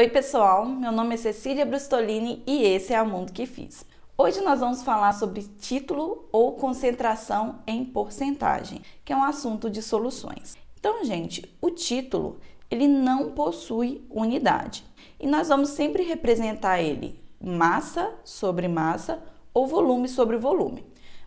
Oi, pessoal. Meu nome é Cecília Brustolini e esse é o Mundo que Fiz. Hoje nós vamos falar sobre título ou concentração em porcentagem, que é um assunto de soluções. Então, gente, o título, ele não possui unidade. E nós vamos sempre representar ele massa sobre massa ou volume sobre volume.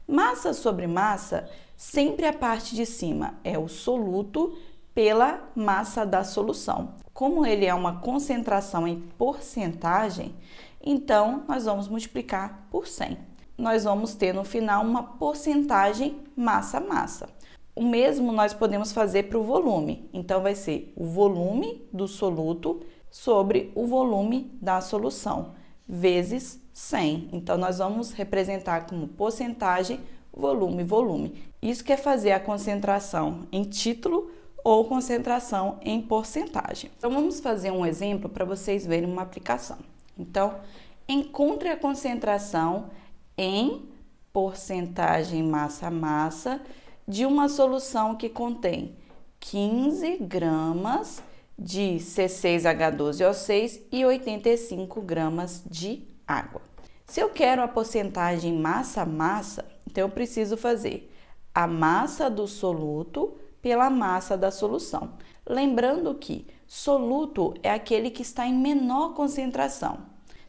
Massa sobre massa, sempre a parte de cima é o soluto pela massa da solução como ele é uma concentração em porcentagem, então nós vamos multiplicar por 100. Nós vamos ter no final uma porcentagem massa-massa. O mesmo nós podemos fazer para o volume. Então vai ser o volume do soluto sobre o volume da solução vezes 100. Então nós vamos representar como porcentagem volume volume. Isso quer é fazer a concentração em título ou concentração em porcentagem. Então vamos fazer um exemplo para vocês verem uma aplicação. Então, encontre a concentração em porcentagem massa massa de uma solução que contém 15 gramas de C6H12O6 e 85 gramas de água. Se eu quero a porcentagem massa massa, então eu preciso fazer a massa do soluto pela massa da solução. Lembrando que soluto é aquele que está em menor concentração.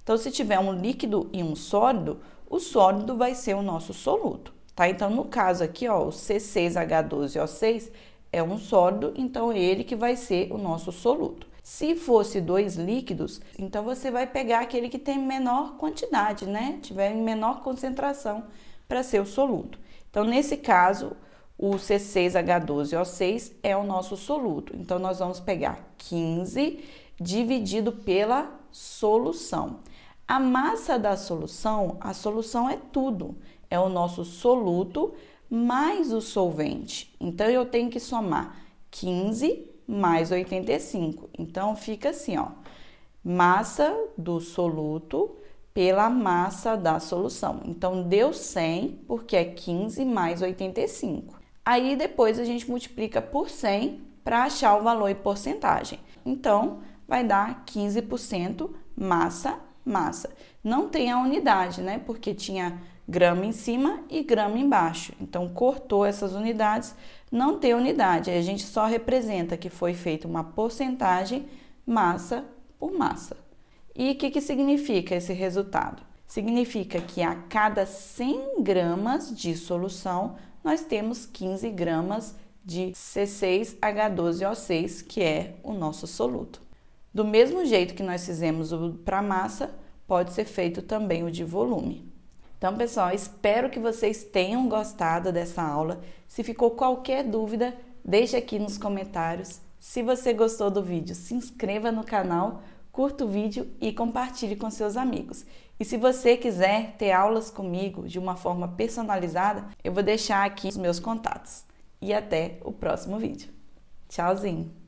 Então, se tiver um líquido e um sólido, o sólido vai ser o nosso soluto, tá? Então, no caso aqui, ó, o C6H12O6 é um sólido, então é ele que vai ser o nosso soluto. Se fosse dois líquidos, então você vai pegar aquele que tem menor quantidade, né? Tiver em menor concentração para ser o soluto. Então, nesse caso, o C6H12O6 é o nosso soluto. Então, nós vamos pegar 15 dividido pela solução. A massa da solução, a solução é tudo. É o nosso soluto mais o solvente. Então, eu tenho que somar 15 mais 85. Então, fica assim, ó. Massa do soluto pela massa da solução. Então, deu 100, porque é 15 mais 85. Aí depois a gente multiplica por 100 para achar o valor em porcentagem. Então, vai dar 15% massa, massa. Não tem a unidade, né? Porque tinha grama em cima e grama embaixo. Então, cortou essas unidades, não tem unidade. Aí a gente só representa que foi feita uma porcentagem massa por massa. E o que, que significa esse resultado? Significa que a cada 100 gramas de solução, nós temos 15 gramas de C6H12O6, que é o nosso soluto. Do mesmo jeito que nós fizemos para massa, pode ser feito também o de volume. Então, pessoal, espero que vocês tenham gostado dessa aula. Se ficou qualquer dúvida, deixe aqui nos comentários. Se você gostou do vídeo, se inscreva no canal curta o vídeo e compartilhe com seus amigos. E se você quiser ter aulas comigo de uma forma personalizada, eu vou deixar aqui os meus contatos. E até o próximo vídeo. Tchauzinho!